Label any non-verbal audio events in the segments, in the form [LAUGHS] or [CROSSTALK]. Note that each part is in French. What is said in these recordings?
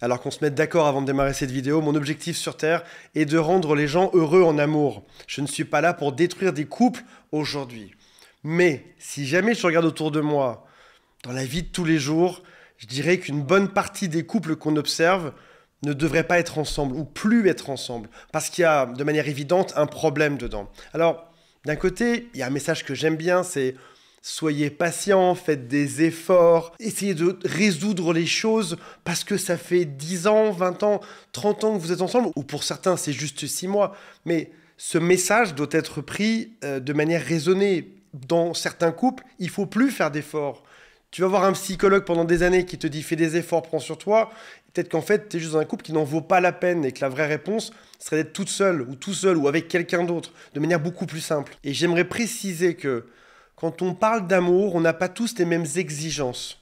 Alors qu'on se mette d'accord avant de démarrer cette vidéo, mon objectif sur Terre est de rendre les gens heureux en amour. Je ne suis pas là pour détruire des couples aujourd'hui. Mais si jamais je regarde autour de moi, dans la vie de tous les jours, je dirais qu'une bonne partie des couples qu'on observe ne devraient pas être ensemble ou plus être ensemble, parce qu'il y a de manière évidente un problème dedans. Alors, d'un côté, il y a un message que j'aime bien, c'est soyez patient, faites des efforts, essayez de résoudre les choses parce que ça fait 10 ans, 20 ans, 30 ans que vous êtes ensemble, ou pour certains c'est juste 6 mois, mais ce message doit être pris euh, de manière raisonnée. Dans certains couples, il faut plus faire d'efforts. Tu vas voir un psychologue pendant des années qui te dit fais des efforts, prends sur toi. Peut-être qu'en fait, tu es juste dans un couple qui n'en vaut pas la peine et que la vraie réponse serait d'être toute seule ou tout seul ou avec quelqu'un d'autre, de manière beaucoup plus simple. Et j'aimerais préciser que quand on parle d'amour, on n'a pas tous les mêmes exigences.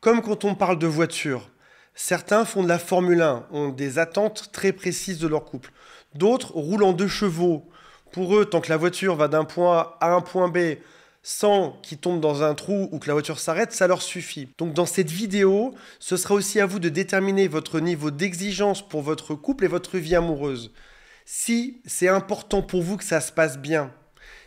Comme quand on parle de voiture. Certains font de la Formule 1, ont des attentes très précises de leur couple. D'autres roulent en deux chevaux. Pour eux, tant que la voiture va d'un point A à un point B sans qu'ils tombent dans un trou ou que la voiture s'arrête, ça leur suffit. Donc dans cette vidéo, ce sera aussi à vous de déterminer votre niveau d'exigence pour votre couple et votre vie amoureuse. Si c'est important pour vous que ça se passe bien,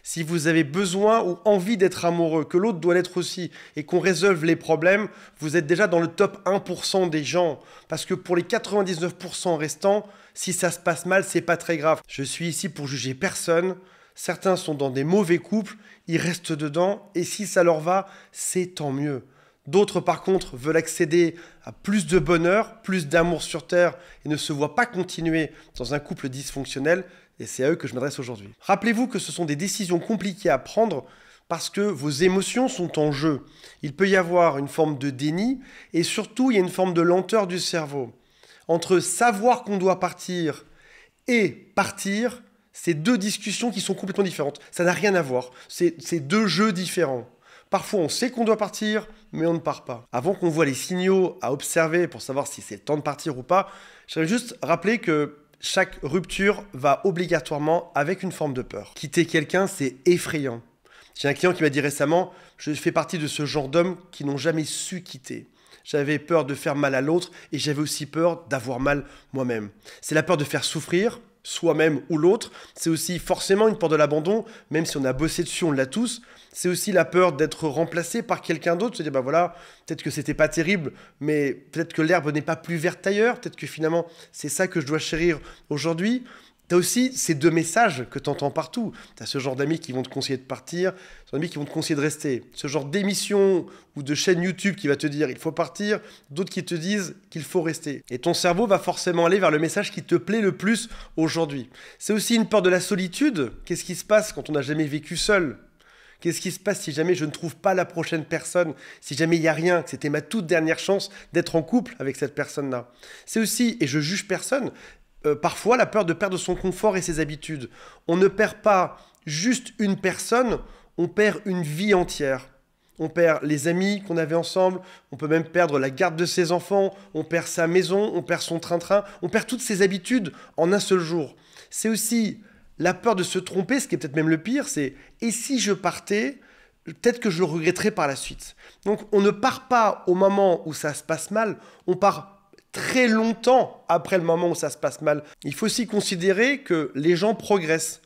si vous avez besoin ou envie d'être amoureux, que l'autre doit l'être aussi, et qu'on résolve les problèmes, vous êtes déjà dans le top 1% des gens. Parce que pour les 99% restants, si ça se passe mal, c'est pas très grave. Je suis ici pour juger personne. Certains sont dans des mauvais couples, ils restent dedans, et si ça leur va, c'est tant mieux. D'autres, par contre, veulent accéder à plus de bonheur, plus d'amour sur Terre, et ne se voient pas continuer dans un couple dysfonctionnel et c'est à eux que je m'adresse aujourd'hui. Rappelez-vous que ce sont des décisions compliquées à prendre parce que vos émotions sont en jeu. Il peut y avoir une forme de déni et surtout il y a une forme de lenteur du cerveau. Entre savoir qu'on doit partir et partir, c'est deux discussions qui sont complètement différentes. Ça n'a rien à voir. C'est deux jeux différents. Parfois, on sait qu'on doit partir, mais on ne part pas. Avant qu'on voit les signaux à observer pour savoir si c'est le temps de partir ou pas, je voudrais juste rappeler que chaque rupture va obligatoirement avec une forme de peur. Quitter quelqu'un, c'est effrayant. J'ai un client qui m'a dit récemment, je fais partie de ce genre d'hommes qui n'ont jamais su quitter. J'avais peur de faire mal à l'autre et j'avais aussi peur d'avoir mal moi-même. C'est la peur de faire souffrir, soi-même ou l'autre. C'est aussi forcément une peur de l'abandon, même si on a bossé dessus, on l'a tous. C'est aussi la peur d'être remplacé par quelqu'un d'autre, se dire bah voilà, peut-être que c'était pas terrible, mais peut-être que l'herbe n'est pas plus verte ailleurs, peut-être que finalement c'est ça que je dois chérir aujourd'hui. T'as aussi ces deux messages que t'entends partout. as ce genre d'amis qui vont te conseiller de partir, ce genre d'amis qui vont te conseiller de rester. Ce genre d'émission ou de chaîne YouTube qui va te dire il faut partir, d'autres qui te disent qu'il faut rester. Et ton cerveau va forcément aller vers le message qui te plaît le plus aujourd'hui. C'est aussi une peur de la solitude. Qu'est-ce qui se passe quand on n'a jamais vécu seul Qu'est-ce qui se passe si jamais je ne trouve pas la prochaine personne Si jamais il n'y a rien, que c'était ma toute dernière chance d'être en couple avec cette personne-là C'est aussi, et je juge personne, euh, parfois la peur de perdre son confort et ses habitudes. On ne perd pas juste une personne, on perd une vie entière. On perd les amis qu'on avait ensemble, on peut même perdre la garde de ses enfants, on perd sa maison, on perd son train-train, on perd toutes ses habitudes en un seul jour. C'est aussi la peur de se tromper, ce qui est peut-être même le pire, c'est et si je partais, peut-être que je regretterais regretterai par la suite. Donc on ne part pas au moment où ça se passe mal, on part très longtemps après le moment où ça se passe mal. Il faut aussi considérer que les gens progressent.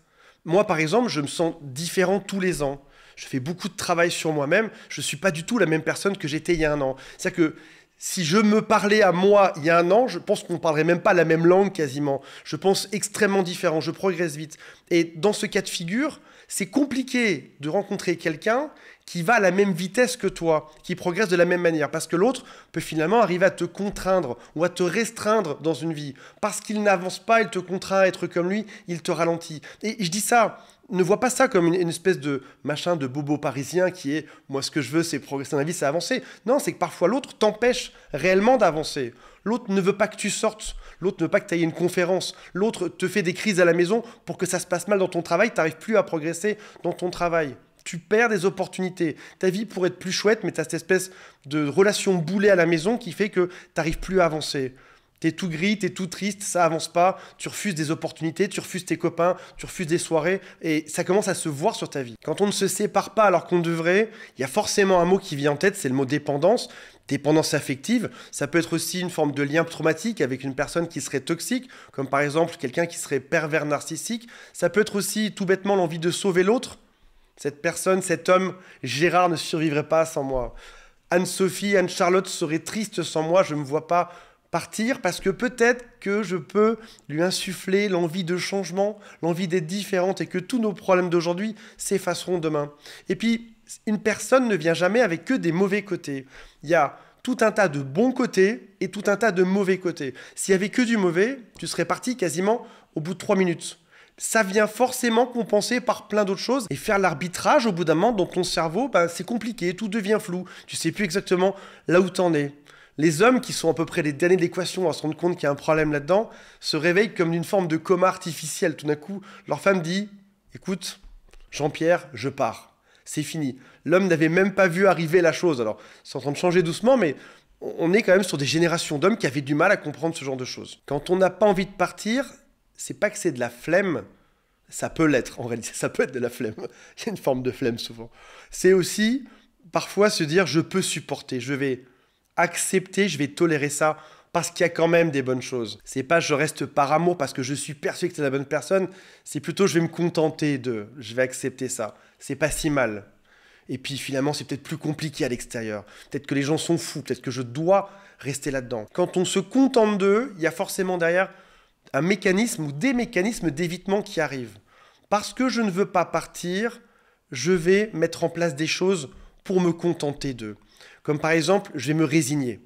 Moi, par exemple, je me sens différent tous les ans. Je fais beaucoup de travail sur moi-même. Je ne suis pas du tout la même personne que j'étais il y a un an. C'est-à-dire que si je me parlais à moi il y a un an, je pense qu'on ne parlerait même pas la même langue quasiment. Je pense extrêmement différent, je progresse vite. Et dans ce cas de figure, c'est compliqué de rencontrer quelqu'un qui va à la même vitesse que toi, qui progresse de la même manière. Parce que l'autre peut finalement arriver à te contraindre ou à te restreindre dans une vie. Parce qu'il n'avance pas, il te contraint à être comme lui, il te ralentit. Et je dis ça, ne vois pas ça comme une, espèce de machin de bobo parisien qui est moi ce que je veux c'est progresser dans la vie, c'est avancer. Non, c'est que parfois l'autre t'empêche réellement d'avancer. L'autre ne veut pas que tu sortes, l'autre ne veut pas que tu ailles une conférence, l'autre te fait des crises à la maison pour que ça se passe mal dans ton travail, tu n'arrives plus à progresser dans ton travail tu perds des opportunités. Ta vie pourrait être plus chouette, mais tu as cette espèce de relation boulée à la maison qui fait que tu n'arrives plus à avancer. Tu es tout gris, tu es tout triste, ça avance pas, tu refuses des opportunités, tu refuses tes copains, tu refuses des soirées, et ça commence à se voir sur ta vie. Quand on ne se sépare pas alors qu'on devrait, il y a forcément un mot qui vient en tête, c'est le mot dépendance. Dépendance affective, ça peut être aussi une forme de lien traumatique avec une personne qui serait toxique, comme par exemple quelqu'un qui serait pervers narcissique. Ça peut être aussi tout bêtement l'envie de sauver l'autre, cette personne, cet homme, Gérard ne survivrait pas sans moi. Anne-Sophie, Anne-Charlotte seraient tristes sans moi, je ne me vois pas partir parce que peut-être que je peux lui insuffler l'envie de changement, l'envie d'être différente et que tous nos problèmes d'aujourd'hui s'effaceront demain. Et puis, une personne ne vient jamais avec que des mauvais côtés. Il y a tout un tas de bons côtés et tout un tas de mauvais côtés. S'il y avait que du mauvais, tu serais parti quasiment au bout de trois minutes ça vient forcément compenser par plein d'autres choses et faire l'arbitrage au bout d'un moment dans ton cerveau, bah, c'est compliqué, tout devient flou, tu sais plus exactement là où t'en es. Les hommes qui sont à peu près les derniers de l'équation à se rendre compte qu'il y a un problème là-dedans se réveillent comme d'une forme de coma artificiel. Tout d'un coup, leur femme dit "Écoute, Jean-Pierre, je pars. C'est fini." L'homme n'avait même pas vu arriver la chose. Alors, c'est en train de changer doucement mais on est quand même sur des générations d'hommes qui avaient du mal à comprendre ce genre de choses. Quand on n'a pas envie de partir, c'est pas que c'est de la flemme, ça peut l'être en réalité, ça peut être de la flemme. [LAUGHS] Il y a une forme de flemme souvent. C'est aussi parfois se dire je peux supporter, je vais accepter, je vais tolérer ça parce qu'il y a quand même des bonnes choses. C'est pas je reste par amour parce que je suis persuadé que c'est la bonne personne, c'est plutôt je vais me contenter de, je vais accepter ça. C'est pas si mal. Et puis finalement, c'est peut-être plus compliqué à l'extérieur. Peut-être que les gens sont fous, peut-être que je dois rester là-dedans. Quand on se contente d'eux, il y a forcément derrière un mécanisme ou des mécanismes d'évitement qui arrivent. Parce que je ne veux pas partir, je vais mettre en place des choses pour me contenter d'eux. Comme par exemple, je vais me résigner.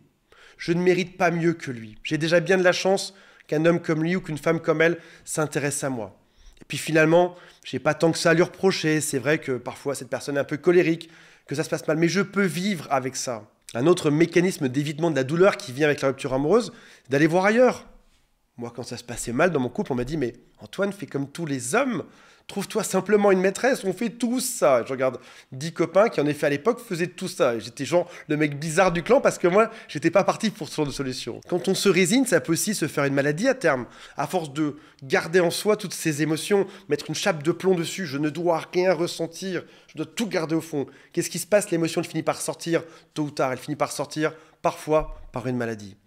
Je ne mérite pas mieux que lui. J'ai déjà bien de la chance qu'un homme comme lui ou qu'une femme comme elle s'intéresse à moi. Et puis finalement, j'ai pas tant que ça à lui reprocher. C'est vrai que parfois cette personne est un peu colérique, que ça se passe mal, mais je peux vivre avec ça. Un autre mécanisme d'évitement de la douleur qui vient avec la rupture amoureuse, c'est d'aller voir ailleurs. Moi, quand ça se passait mal dans mon couple, on m'a dit Mais Antoine, fais comme tous les hommes, trouve-toi simplement une maîtresse, on fait tous ça. Je regarde dix copains qui, en effet, à l'époque, faisaient tout ça. J'étais genre le mec bizarre du clan parce que moi, j'étais pas parti pour ce genre de solution. Quand on se résigne, ça peut aussi se faire une maladie à terme. À force de garder en soi toutes ces émotions, mettre une chape de plomb dessus, je ne dois rien ressentir, je dois tout garder au fond. Qu'est-ce qui se passe L'émotion, finit par sortir, tôt ou tard, elle finit par sortir, parfois par une maladie.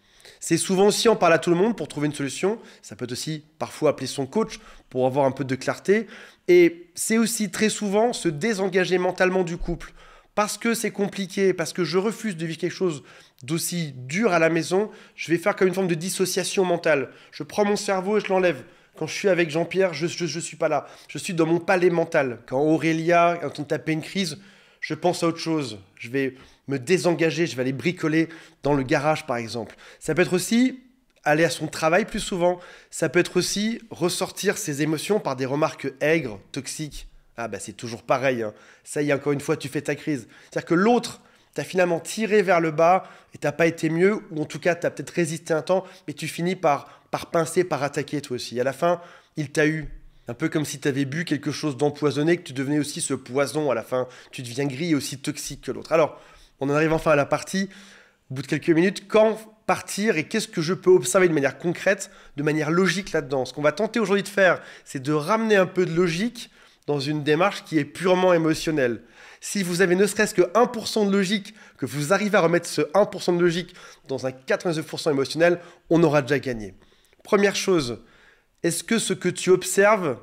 C'est souvent aussi on parle à tout le monde pour trouver une solution. Ça peut aussi parfois appeler son coach pour avoir un peu de clarté. Et c'est aussi très souvent se désengager mentalement du couple. Parce que c'est compliqué, parce que je refuse de vivre quelque chose d'aussi dur à la maison, je vais faire comme une forme de dissociation mentale. Je prends mon cerveau et je l'enlève. Quand je suis avec Jean-Pierre, je ne suis pas là. Je suis dans mon palais mental. Quand Aurélia, quand on tapait une crise, je pense à autre chose. Je vais me désengager, je vais aller bricoler dans le garage par exemple. Ça peut être aussi aller à son travail plus souvent, ça peut être aussi ressortir ses émotions par des remarques aigres, toxiques. Ah bah c'est toujours pareil, hein. ça y est encore une fois tu fais ta crise. C'est-à-dire que l'autre t'as finalement tiré vers le bas et t'as pas été mieux, ou en tout cas t'as peut-être résisté un temps, mais tu finis par, par pincer, par attaquer toi aussi. à la fin, il t'a eu, un peu comme si t'avais bu quelque chose d'empoisonné, que tu devenais aussi ce poison à la fin. Tu deviens gris et aussi toxique que l'autre. Alors, on en arrive enfin à la partie, au bout de quelques minutes, quand partir et qu'est-ce que je peux observer de manière concrète, de manière logique là-dedans. Ce qu'on va tenter aujourd'hui de faire, c'est de ramener un peu de logique dans une démarche qui est purement émotionnelle. Si vous avez ne serait-ce que 1% de logique, que vous arrivez à remettre ce 1% de logique dans un 99% émotionnel, on aura déjà gagné. Première chose, est-ce que ce que tu observes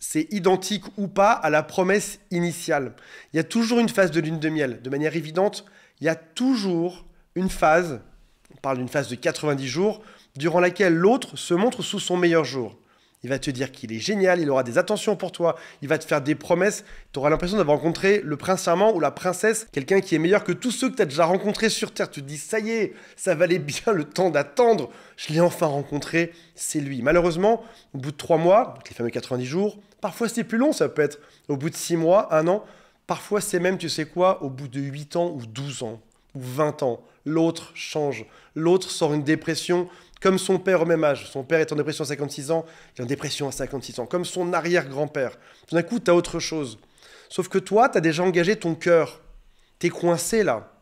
c'est identique ou pas à la promesse initiale. Il y a toujours une phase de lune de miel. De manière évidente, il y a toujours une phase, on parle d'une phase de 90 jours, durant laquelle l'autre se montre sous son meilleur jour. Il va te dire qu'il est génial, il aura des attentions pour toi, il va te faire des promesses, tu auras l'impression d'avoir rencontré le prince charmant ou la princesse, quelqu'un qui est meilleur que tous ceux que tu as déjà rencontrés sur Terre. Tu te dis, ça y est, ça valait bien le temps d'attendre, je l'ai enfin rencontré, c'est lui. Malheureusement, au bout de trois mois, les fameux 90 jours, Parfois c'est plus long, ça peut être au bout de 6 mois, 1 an. Parfois c'est même, tu sais quoi, au bout de 8 ans ou 12 ans ou 20 ans. L'autre change. L'autre sort une dépression comme son père au même âge. Son père est en dépression à 56 ans, il est en dépression à 56 ans, comme son arrière-grand-père. Tout d'un coup, tu as autre chose. Sauf que toi, tu as déjà engagé ton cœur. Tu es coincé là.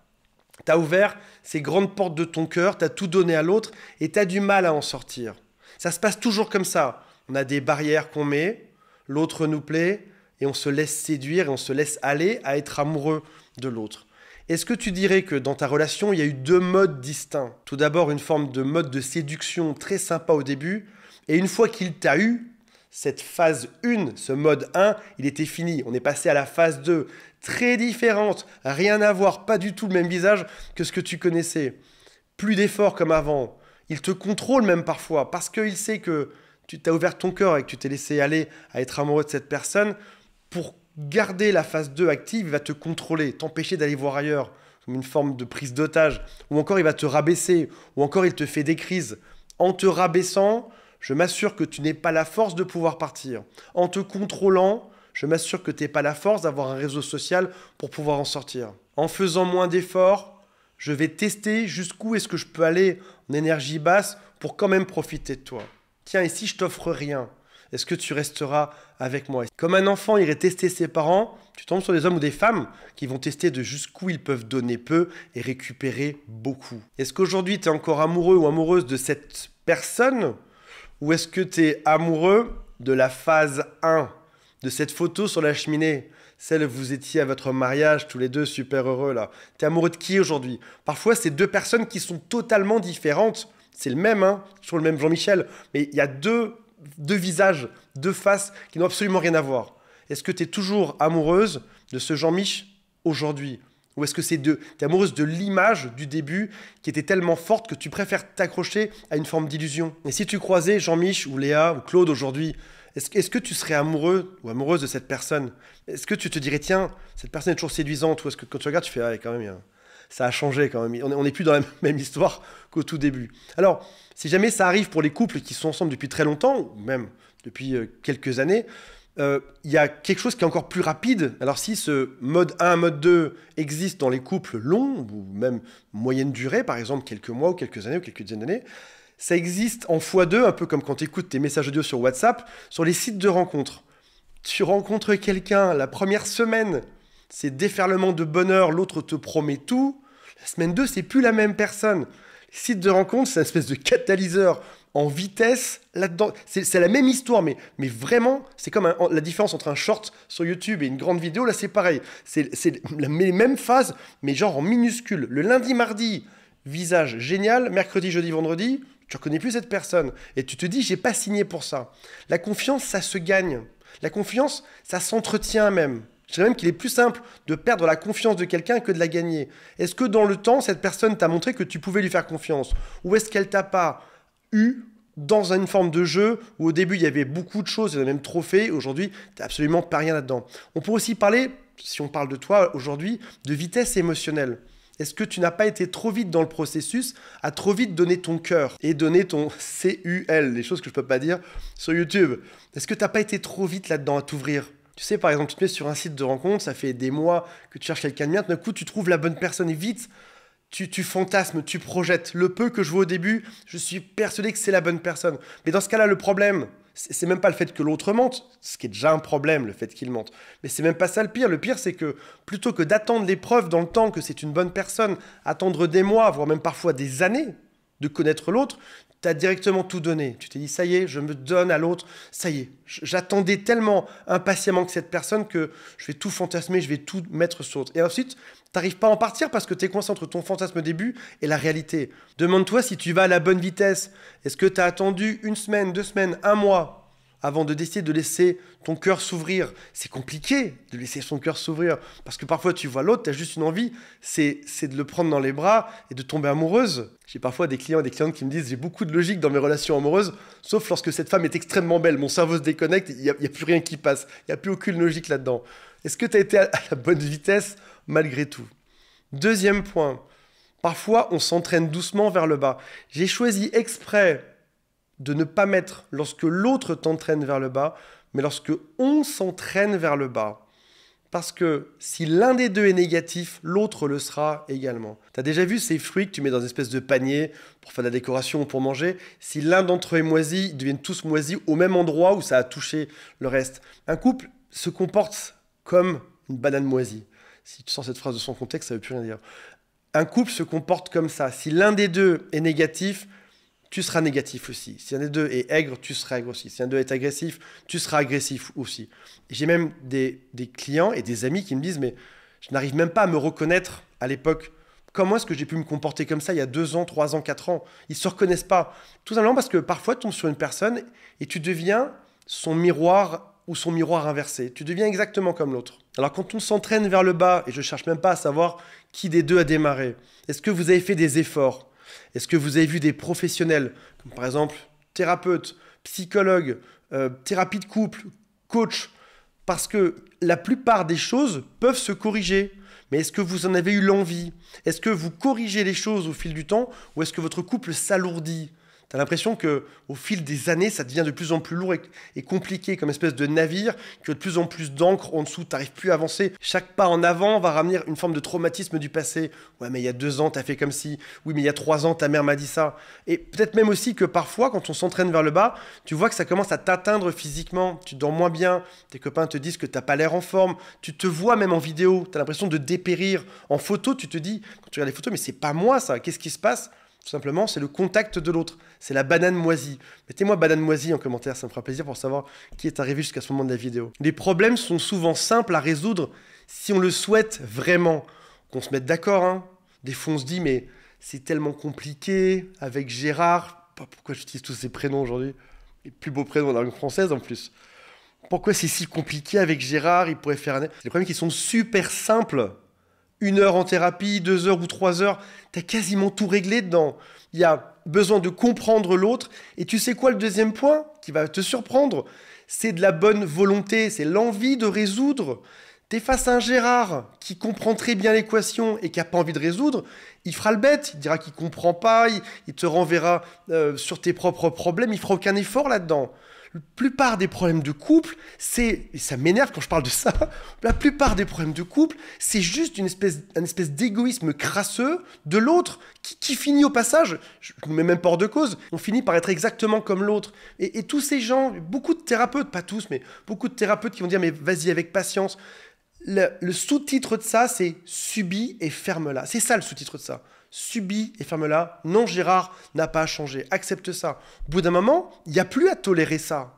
Tu as ouvert ces grandes portes de ton cœur, tu as tout donné à l'autre et tu as du mal à en sortir. Ça se passe toujours comme ça. On a des barrières qu'on met, l'autre nous plaît, et on se laisse séduire, et on se laisse aller à être amoureux de l'autre. Est-ce que tu dirais que dans ta relation, il y a eu deux modes distincts Tout d'abord, une forme de mode de séduction très sympa au début, et une fois qu'il t'a eu, cette phase 1, ce mode 1, il était fini. On est passé à la phase 2, très différente, rien à voir, pas du tout le même visage que ce que tu connaissais. Plus d'efforts comme avant. Il te contrôle même parfois parce qu'il sait que tu t'as ouvert ton cœur et que tu t'es laissé aller à être amoureux de cette personne, pour garder la phase 2 active, il va te contrôler, t'empêcher d'aller voir ailleurs, comme une forme de prise d'otage, ou encore il va te rabaisser, ou encore il te fait des crises. En te rabaissant, je m'assure que tu n'es pas la force de pouvoir partir. En te contrôlant, je m'assure que tu n'es pas la force d'avoir un réseau social pour pouvoir en sortir. En faisant moins d'efforts, je vais tester jusqu'où est-ce que je peux aller en énergie basse pour quand même profiter de toi tiens, ici, je t'offre rien. Est-ce que tu resteras avec moi Comme un enfant irait tester ses parents, tu tombes sur des hommes ou des femmes qui vont tester de jusqu'où ils peuvent donner peu et récupérer beaucoup. Est-ce qu'aujourd'hui tu es encore amoureux ou amoureuse de cette personne Ou est-ce que tu es amoureux de la phase 1, de cette photo sur la cheminée celle où vous étiez à votre mariage, tous les deux super heureux là. es amoureux de qui aujourd'hui Parfois, c'est deux personnes qui sont totalement différentes c'est le même, hein. sur le même Jean-Michel, mais il y a deux, visages, deux faces qui n'ont absolument rien à voir. Est-ce que tu es toujours amoureuse de ce Jean-Mich aujourd'hui Ou est-ce que c'est deux, tu es amoureuse de l'image du début qui était tellement forte que tu préfères t'accrocher à une forme d'illusion Et si tu croisais Jean-Mich ou Léa ou Claude aujourd'hui, est-ce, que tu serais amoureux ou amoureuse de cette personne Est-ce que tu te dirais, tiens, cette personne est toujours séduisante Ou est-ce que quand tu regardes, tu fais, ah, quand même, ça a changé quand même. On n'est plus dans la [LAUGHS] même histoire qu'au tout début. Alors, si jamais ça arrive pour les couples qui sont ensemble depuis très longtemps, ou même depuis euh, quelques années, euh, il y a quelque chose qui est encore plus rapide. Alors si ce mode 1, mode 2 existe dans les couples longs, ou même moyenne durée, par exemple quelques mois ou quelques années ou quelques dizaines d'années, ça existe en fois 2 un peu comme quand tu écoutes tes messages audio sur WhatsApp, sur les sites de rencontres. Tu rencontres quelqu'un la première semaine, c'est déferlement de bonheur, l'autre te promet tout. La semaine 2, c'est plus la même personne. Les sites de rencontre, c'est une espèce de catalyseur en vitesse là-dedans. C'est la même histoire, mais, vraiment, c'est comme la différence entre un short sur YouTube et une grande vidéo. Là, c'est pareil. C'est la même phase, mais genre en minuscule. Le lundi, mardi, visage génial. Mercredi, jeudi, vendredi, tu reconnais plus cette personne. Et tu te dis, j'ai pas signé pour ça. La confiance, ça se gagne. La confiance, ça s'entretient même. Je dirais même qu'il est plus simple de perdre la confiance de quelqu'un que de la gagner. Est-ce que dans le temps, cette personne t'a montré que tu pouvais lui faire confiance Ou est-ce qu'elle t'a pas eu dans une forme de jeu où au début il y avait beaucoup de choses, il y avait même trop fait, aujourd'hui n'as absolument pas rien là-dedans. On peut aussi parler, si on parle de toi aujourd'hui, de vitesse émotionnelle. Est-ce que tu n'as pas été trop vite dans le processus à trop vite donner ton cœur et donner ton [LAUGHS] CUL, les choses que je ne peux pas dire sur YouTube Est-ce que tu n'as pas été trop vite là-dedans à t'ouvrir tu sais, par exemple, tu te mets sur un site de rencontre, ça fait des mois que tu cherches quelqu'un de bien, d'un coup, tu trouves la bonne personne et vite, tu, tu, fantasmes, tu projettes. Le peu que je vois au début, je suis persuadé que c'est la bonne personne. Mais dans ce cas-là, le problème, c'est même pas le fait que l'autre mente, ce qui est déjà un problème, le fait qu'il mente. Mais c'est même pas ça le pire. Le pire, c'est que plutôt que d'attendre l'épreuve dans le temps que c'est une bonne personne, attendre des mois, voire même parfois des années de connaître l'autre, tu as directement tout donné. Tu t'es dit, ça y est, je me donne à l'autre, ça y est. J'attendais tellement impatiemment que cette personne que je vais tout fantasmer, je vais tout mettre sur Et ensuite, tu n'arrives pas à en partir parce que tu es coincé entre ton fantasme début et la réalité. Demande-toi si tu vas à la bonne vitesse. Est-ce que tu as attendu une semaine, deux semaines, un mois avant de décider de laisser ton cœur s'ouvrir. C'est compliqué de laisser son cœur s'ouvrir parce que parfois tu vois l'autre, tu as juste une envie, c'est de le prendre dans les bras et de tomber amoureuse. J'ai parfois des clients et des clientes qui me disent j'ai beaucoup de logique dans mes relations amoureuses, sauf lorsque cette femme est extrêmement belle, mon cerveau se déconnecte, il n'y a, plus rien qui passe, il n'y a plus aucune logique là-dedans. Est-ce que tu as été à la bonne vitesse malgré tout Deuxième point, parfois on s'entraîne doucement vers le bas. J'ai choisi exprès de ne pas mettre lorsque l'autre t'entraîne vers le bas, mais lorsque on s'entraîne vers le bas. Parce que si l'un des deux est négatif, l'autre le sera également. T'as déjà vu ces fruits que tu mets dans une espèce de panier pour faire de la décoration ou pour manger Si l'un d'entre eux est moisi, ils deviennent tous moisis au même endroit où ça a touché le reste. Un couple se comporte comme une banane moisie. Si tu sens cette phrase de son contexte, ça ne veut plus rien dire. Un couple se comporte comme ça. Si l'un des deux est négatif, tu seras négatif aussi. Si un des deux est aigre, tu seras aigre aussi. Si un des deux est agressif, tu seras agressif aussi. J'ai même des, clients et des amis qui me disent, mais je n'arrive même pas à me reconnaître à l'époque. Comment est-ce que j'ai pu me comporter comme ça il y a deux ans, trois ans, quatre ans Ils ne se reconnaissent pas. Tout simplement parce que parfois, tu tombes sur une personne et tu deviens son miroir ou son miroir inversé. Tu deviens exactement comme l'autre. Alors quand on s'entraîne vers le bas, et je ne cherche même pas à savoir qui des deux a démarré, est-ce que vous avez fait des efforts est-ce que vous avez vu des professionnels, comme par exemple thérapeute, psychologue, euh, thérapie de couple, coach Parce que la plupart des choses peuvent se corriger. Mais est-ce que vous en avez eu l'envie Est-ce que vous corrigez les choses au fil du temps ou est-ce que votre couple s'alourdit tu l'impression qu'au fil des années, ça devient de plus en plus lourd et, compliqué comme espèce de navire, que de plus en plus d'encre en dessous, t'arrives plus à avancer. Chaque pas en avant va ramener une forme de traumatisme du passé. Ouais, mais il y a deux ans, t'as fait comme si. Oui, mais il y a trois ans, ta mère m'a dit ça. Et peut-être même aussi que parfois, quand on s'entraîne vers le bas, tu vois que ça commence à t'atteindre physiquement. Tu dors moins bien. Tes copains te disent que t'as pas l'air en forme. Tu te vois même en vidéo. T'as l'impression de dépérir. En photo, tu te dis, quand tu regardes les photos, mais c'est pas moi ça. Qu'est-ce qui se passe? Tout simplement, c'est le contact de l'autre. C'est la banane moisie. Mettez-moi banane moisie en commentaire, ça me fera plaisir pour savoir qui est arrivé jusqu'à ce moment de la vidéo. Les problèmes sont souvent simples à résoudre si on le souhaite vraiment. Qu'on se mette d'accord, hein. Des fois, on se dit, mais c'est tellement compliqué avec Gérard. Pourquoi j'utilise tous ces prénoms aujourd'hui Les plus beaux prénoms en la langue française en plus. Pourquoi c'est si compliqué avec Gérard Il pourrait faire un... Les problèmes qui sont super simples une heure en thérapie, deux heures ou trois heures, tu as quasiment tout réglé dedans. Il y a besoin de comprendre l'autre. Et tu sais quoi, le deuxième point qui va te surprendre, c'est de la bonne volonté, c'est l'envie de résoudre. T'es face à un Gérard qui comprend très bien l'équation et qui n'a pas envie de résoudre, il fera le bête, il dira qu'il comprend pas, il, te renverra euh, sur tes propres problèmes, il fera aucun effort là-dedans. La plupart des problèmes de couple, c'est, et ça m'énerve quand je parle de ça, [LAUGHS] la plupart des problèmes de couple, c'est juste une espèce, un espèce d'égoïsme crasseux de l'autre qui, finit au passage, je ne mets même pas hors de cause, on finit par être exactement comme l'autre. Et, et tous ces gens, beaucoup de thérapeutes, pas tous, mais beaucoup de thérapeutes qui vont dire mais vas-y avec patience, le, sous-titre de ça, c'est Subis et ferme-la. C'est ça le sous-titre de ça. Subis et ferme-la. Non, Gérard n'a pas changé. Accepte ça. Au bout d'un moment, il n'y a plus à tolérer ça.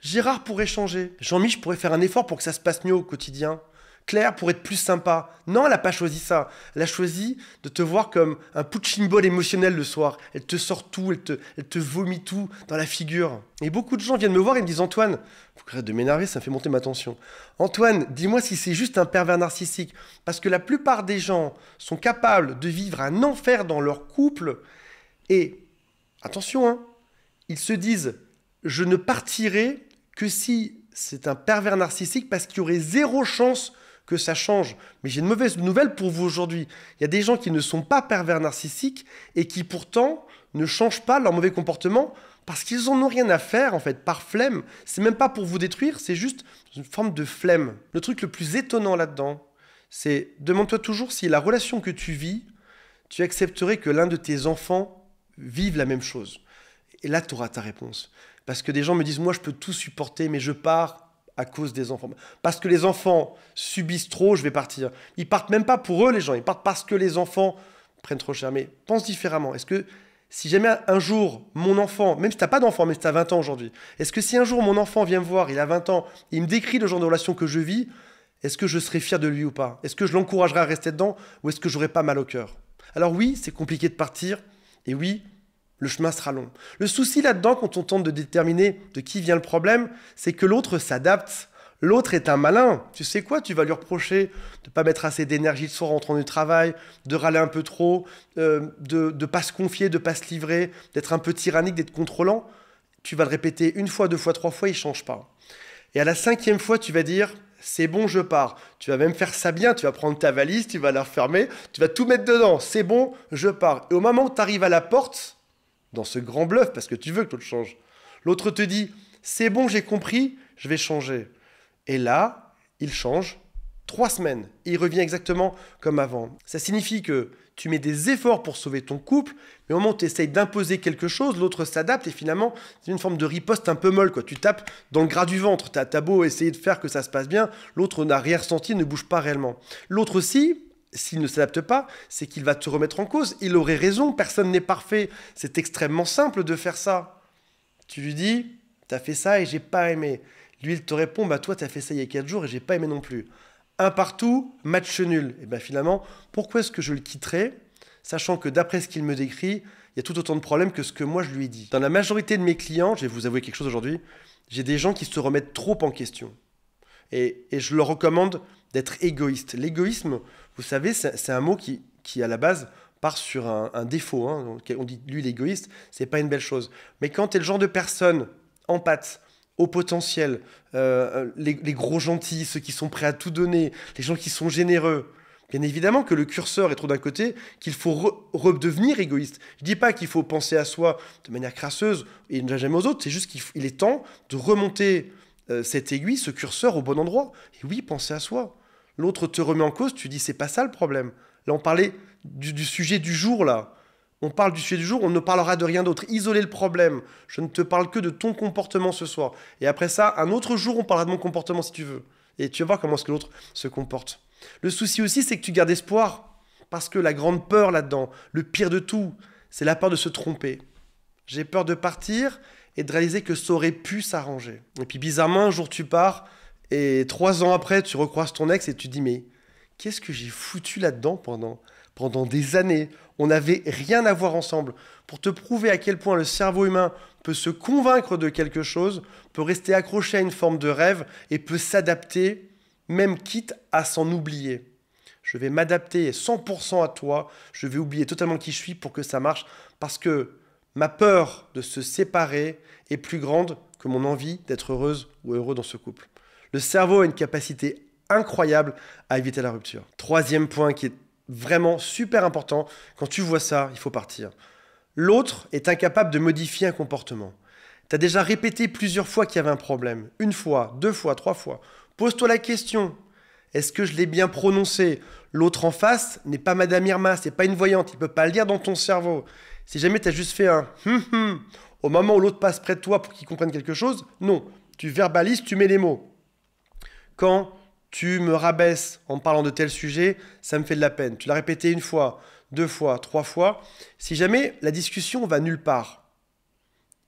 Gérard pourrait changer. Jean-Mich pourrait faire un effort pour que ça se passe mieux au quotidien. Claire pour être plus sympa. Non, elle n'a pas choisi ça. Elle a choisi de te voir comme un punching ball émotionnel le soir. Elle te sort tout, elle te, vomit tout dans la figure. Et beaucoup de gens viennent me voir et me disent Antoine, vous créez de m'énerver, ça me fait monter ma tension. Antoine, dis-moi si c'est juste un pervers narcissique. Parce que la plupart des gens sont capables de vivre un enfer dans leur couple et, attention, hein, ils se disent Je ne partirai que si c'est un pervers narcissique parce qu'il y aurait zéro chance que ça change. Mais j'ai une mauvaise nouvelle pour vous aujourd'hui. Il y a des gens qui ne sont pas pervers narcissiques et qui pourtant ne changent pas leur mauvais comportement parce qu'ils en ont rien à faire en fait, par flemme. C'est même pas pour vous détruire, c'est juste une forme de flemme. Le truc le plus étonnant là-dedans, c'est demande-toi toujours si la relation que tu vis, tu accepterais que l'un de tes enfants vive la même chose. Et là, tu auras ta réponse. Parce que des gens me disent, moi, je peux tout supporter, mais je pars à cause des enfants. Parce que les enfants subissent trop, je vais partir. Ils partent même pas pour eux, les gens. Ils partent parce que les enfants prennent trop cher. Mais pense différemment. Est-ce que si jamais un jour mon enfant, même si t'as pas d'enfant, mais si t'as 20 ans aujourd'hui, est-ce que si un jour mon enfant vient me voir, il a 20 ans, il me décrit le genre de relation que je vis, est-ce que je serais fier de lui ou pas Est-ce que je l'encouragerais à rester dedans ou est-ce que j'aurai pas mal au cœur Alors oui, c'est compliqué de partir. Et oui, le chemin sera long. Le souci là-dedans, quand on tente de déterminer de qui vient le problème, c'est que l'autre s'adapte. L'autre est un malin. Tu sais quoi Tu vas lui reprocher de ne pas mettre assez d'énergie de soir en rentrant du travail, de râler un peu trop, euh, de ne pas se confier, de ne pas se livrer, d'être un peu tyrannique, d'être contrôlant. Tu vas le répéter une fois, deux fois, trois fois, il change pas. Et à la cinquième fois, tu vas dire c'est bon, je pars. Tu vas même faire ça bien, tu vas prendre ta valise, tu vas la refermer, tu vas tout mettre dedans, c'est bon, je pars. Et au moment où tu arrives à la porte, dans ce grand bluff parce que tu veux que l'autre change. L'autre te dit c'est bon, j'ai compris, je vais changer. Et là, il change trois semaines il revient exactement comme avant. Ça signifie que tu mets des efforts pour sauver ton couple, mais au moment où tu essayes d'imposer quelque chose, l'autre s'adapte et finalement, c'est une forme de riposte un peu molle. Quoi. Tu tapes dans le gras du ventre, tu as, as beau essayer de faire que ça se passe bien, l'autre n'a rien ressenti, ne bouge pas réellement. L'autre aussi, s'il ne s'adapte pas, c'est qu'il va te remettre en cause. Il aurait raison, personne n'est parfait. C'est extrêmement simple de faire ça. Tu lui dis, t'as fait ça et j'ai pas aimé. Lui, il te répond, bah toi, t'as fait ça il y a 4 jours et j'ai pas aimé non plus. Un partout, match nul. Et bien finalement, pourquoi est-ce que je le quitterais, sachant que d'après ce qu'il me décrit, il y a tout autant de problèmes que ce que moi je lui dis. Dans la majorité de mes clients, je vais vous avouer quelque chose aujourd'hui, j'ai des gens qui se remettent trop en question. et je leur recommande d'être égoïste. L'égoïsme, vous savez, c'est un mot qui, à la base, part sur un, défaut. Hein, on dit lui, l'égoïste, n'est pas une belle chose. Mais quand tu es le genre de personne en pâte, au potentiel, euh, euh, les, gros gentils, ceux qui sont prêts à tout donner, les gens qui sont généreux. Bien évidemment que le curseur est trop d'un côté, qu'il faut redevenir égoïste. Je dis pas qu'il faut penser à soi de manière crasseuse et ne jamais aux autres, c'est juste qu'il est temps de remonter euh, cette aiguille, ce curseur au bon endroit. Et oui, penser à soi. L'autre te remet en cause, tu dis c'est pas ça le problème. Là, on parlait du, sujet du jour, là. On parle du sujet du jour, on ne parlera de rien d'autre. Isoler le problème. Je ne te parle que de ton comportement ce soir. Et après ça, un autre jour, on parlera de mon comportement si tu veux. Et tu vas voir comment est-ce que l'autre se comporte. Le souci aussi, c'est que tu gardes espoir. Parce que la grande peur là-dedans, le pire de tout, c'est la peur de se tromper. J'ai peur de partir et de réaliser que ça aurait pu s'arranger. Et puis bizarrement, un jour tu pars, et trois ans après, tu recroises ton ex et tu dis mais qu'est-ce que j'ai foutu là-dedans pendant, pendant des années On n'avait rien à voir ensemble. Pour te prouver à quel point le cerveau humain peut se convaincre de quelque chose, peut rester accroché à une forme de rêve et peut s'adapter, même quitte à s'en oublier. Je vais m'adapter 100% à toi, je vais oublier totalement qui je suis pour que ça marche, parce que ma peur de se séparer est plus grande que mon envie d'être heureuse ou heureux dans ce couple. Le cerveau a une capacité incroyable à éviter la rupture. Troisième point qui est vraiment super important, quand tu vois ça, il faut partir. L'autre est incapable de modifier un comportement. Tu as déjà répété plusieurs fois qu'il y avait un problème. Une fois, deux fois, trois fois. Pose-toi la question. Est-ce que je l'ai bien prononcé L'autre en face n'est pas Madame Irma, c'est pas une voyante, il peut pas le lire dans ton cerveau. Si jamais tu as juste fait un hum hum au moment où l'autre passe près de toi pour qu'il comprenne quelque chose, non. Tu verbalises, tu mets les mots. Quand tu me rabaisse en parlant de tel sujet, ça me fait de la peine. Tu l'as répété une fois, deux fois, trois fois. Si jamais la discussion va nulle part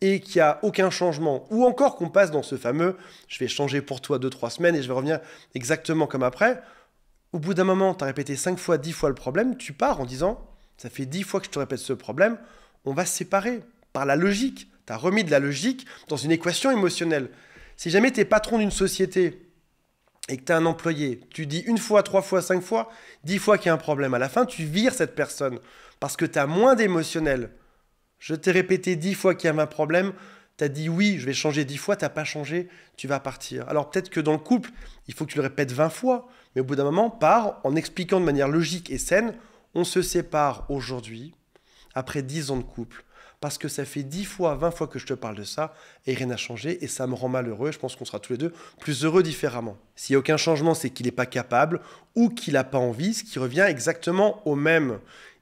et qu'il n'y a aucun changement, ou encore qu'on passe dans ce fameux je vais changer pour toi deux, trois semaines et je vais revenir exactement comme après, au bout d'un moment, tu as répété cinq fois, dix fois le problème, tu pars en disant ça fait dix fois que je te répète ce problème, on va se séparer par la logique. Tu as remis de la logique dans une équation émotionnelle. Si jamais tu es patron d'une société et que tu as un employé, tu dis une fois, trois fois, cinq fois, dix fois qu'il y a un problème. À la fin, tu vires cette personne parce que tu as moins d'émotionnel. Je t'ai répété dix fois qu'il y avait un problème. Tu as dit oui, je vais changer dix fois, t'as pas changé, tu vas partir. Alors peut-être que dans le couple, il faut que tu le répètes vingt fois, mais au bout d'un moment, par en expliquant de manière logique et saine, on se sépare aujourd'hui, après dix ans de couple parce que ça fait 10 fois, 20 fois que je te parle de ça et rien n'a changé et ça me rend malheureux. et Je pense qu'on sera tous les deux plus heureux différemment. S'il n'y a aucun changement, c'est qu'il n'est pas capable ou qu'il n'a pas envie, ce qui revient exactement au même.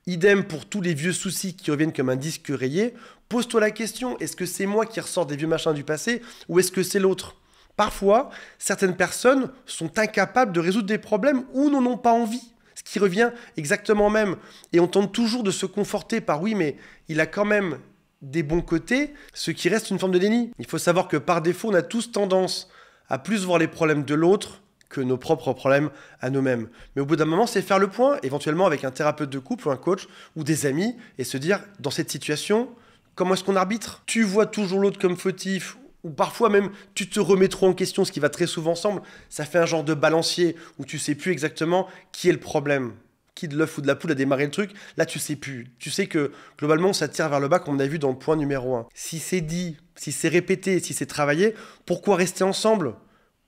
Idem pour tous les vieux soucis qui reviennent comme un disque rayé. Pose-toi la question, est-ce que c'est moi qui ressors des vieux machins du passé ou est-ce que c'est l'autre Parfois, certaines personnes sont incapables de résoudre des problèmes ou n'en ont pas envie qui revient exactement même. Et on tente toujours de se conforter par oui, mais il a quand même des bons côtés, ce qui reste une forme de déni. Il faut savoir que par défaut, on a tous tendance à plus voir les problèmes de l'autre que nos propres problèmes à nous-mêmes. Mais au bout d'un moment, c'est faire le point, éventuellement avec un thérapeute de couple ou un coach ou des amis, et se dire, dans cette situation, comment est-ce qu'on arbitre Tu vois toujours l'autre comme fautif ou parfois même tu te remets trop en question, ce qui va très souvent ensemble, ça fait un genre de balancier où tu sais plus exactement qui est le problème, qui de l'œuf ou de la poule a démarré le truc. Là, tu sais plus. Tu sais que globalement, ça tire vers le bas, comme on a vu dans le point numéro 1. Si c'est dit, si c'est répété, si c'est travaillé, pourquoi rester ensemble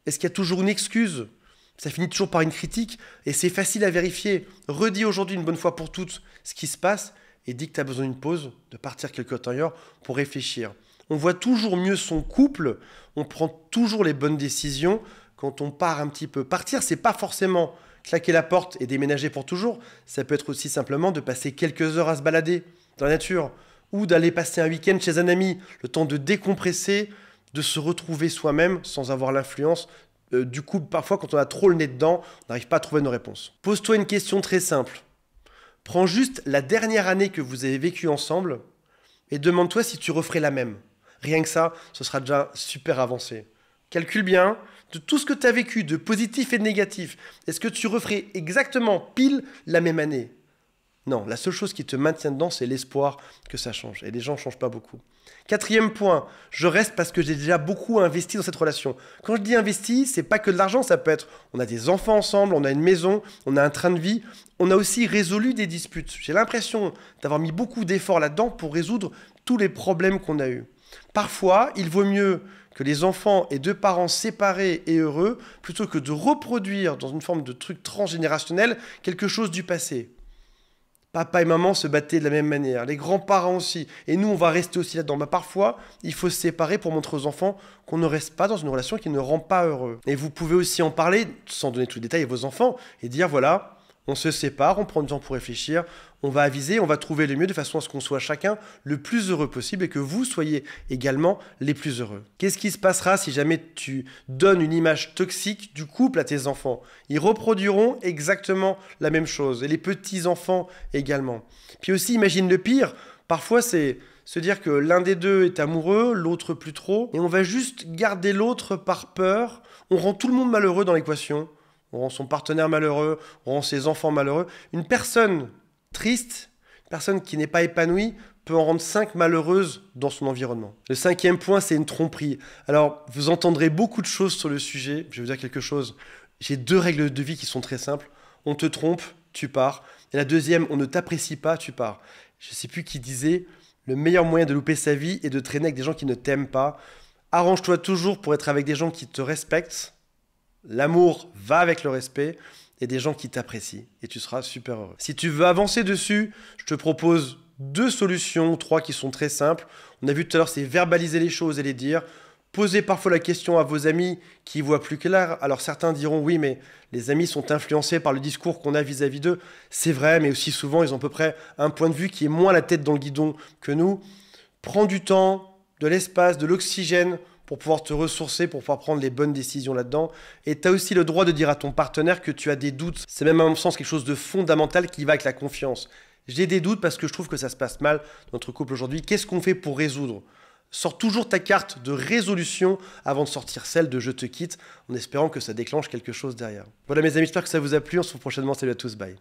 Est-ce qu'il y a toujours une excuse ça finit toujours par une critique et c'est facile à vérifier. Redis aujourd'hui une bonne fois pour toutes ce qui se passe et dis que tu as besoin d'une pause, de partir quelque temps ailleurs pour réfléchir on voit toujours mieux son couple, on prend toujours les bonnes décisions quand on part un petit peu. Partir, c'est pas forcément claquer la porte et déménager pour toujours, ça peut être aussi simplement de passer quelques heures à se balader dans la nature ou d'aller passer un week-end chez un ami, le temps de décompresser, de se retrouver soi-même sans avoir l'influence euh, du couple. Parfois, quand on a trop le nez dedans, on n'arrive pas à trouver nos réponses. Pose-toi une question très simple. Prends juste la dernière année que vous avez vécue ensemble et demande-toi si tu referais la même. Rien que ça, ce sera déjà super avancé. Calcule bien de tout ce que tu as vécu, de positif et de négatif. Est-ce que tu referais exactement pile la même année Non, la seule chose qui te maintient dedans, c'est l'espoir que ça change. Et les gens ne changent pas beaucoup. Quatrième point, je reste parce que j'ai déjà beaucoup investi dans cette relation. Quand je dis investi, c'est pas que de l'argent, ça peut être on a des enfants ensemble, on a une maison, on a un train de vie, on a aussi résolu des disputes. J'ai l'impression d'avoir mis beaucoup d'efforts là-dedans pour résoudre tous les problèmes qu'on a eus. Parfois, il vaut mieux que les enfants aient deux parents séparés et heureux plutôt que de reproduire dans une forme de truc transgénérationnel quelque chose du passé. Papa et maman se battaient de la même manière, les grands-parents aussi, et nous on va rester aussi là-dedans. Bah, parfois, il faut se séparer pour montrer aux enfants qu'on ne reste pas dans une relation qui ne rend pas heureux. Et vous pouvez aussi en parler, sans donner tous les détails à vos enfants, et dire voilà, on se sépare, on prend du temps pour réfléchir, on va aviser, on va trouver le mieux de façon à ce qu'on soit chacun le plus heureux possible et que vous soyez également les plus heureux. Qu'est-ce qui se passera si jamais tu donnes une image toxique du couple à tes enfants Ils reproduiront exactement la même chose et les petits-enfants également. Puis aussi, imagine le pire, parfois c'est se dire que l'un des deux est amoureux, l'autre plus trop, et on va juste garder l'autre par peur, on rend tout le monde malheureux dans l'équation on rend son partenaire malheureux, on rend ses enfants malheureux. Une personne triste, une personne qui n'est pas épanouie, peut en rendre cinq malheureuses dans son environnement. Le cinquième point, c'est une tromperie. Alors, vous entendrez beaucoup de choses sur le sujet. Je vais vous dire quelque chose. J'ai deux règles de vie qui sont très simples. On te trompe, tu pars. Et la deuxième, on ne t'apprécie pas, tu pars. Je ne sais plus qui disait, le meilleur moyen de louper sa vie est de traîner avec des gens qui ne t'aiment pas. Arrange-toi toujours pour être avec des gens qui te respectent L'amour va avec le respect et des gens qui t'apprécient et tu seras super heureux. Si tu veux avancer dessus, je te propose deux solutions, trois qui sont très simples. On a vu tout à l'heure, c'est verbaliser les choses et les dire. Posez parfois la question à vos amis qui voient plus clair. Alors certains diront oui, mais les amis sont influencés par le discours qu'on a vis-à-vis d'eux. C'est vrai, mais aussi souvent, ils ont à peu près un point de vue qui est moins la tête dans le guidon que nous. Prends du temps, de l'espace, de l'oxygène pour pouvoir te ressourcer, pour pouvoir prendre les bonnes décisions là-dedans. Et tu as aussi le droit de dire à ton partenaire que tu as des doutes. C'est même à mon sens quelque chose de fondamental qui va avec la confiance. J'ai des doutes parce que je trouve que ça se passe mal dans notre couple aujourd'hui. Qu'est-ce qu'on fait pour résoudre Sors toujours ta carte de résolution avant de sortir celle de je te quitte en espérant que ça déclenche quelque chose derrière. Voilà mes amis, j'espère que ça vous a plu. On se retrouve prochainement. Salut à tous, bye.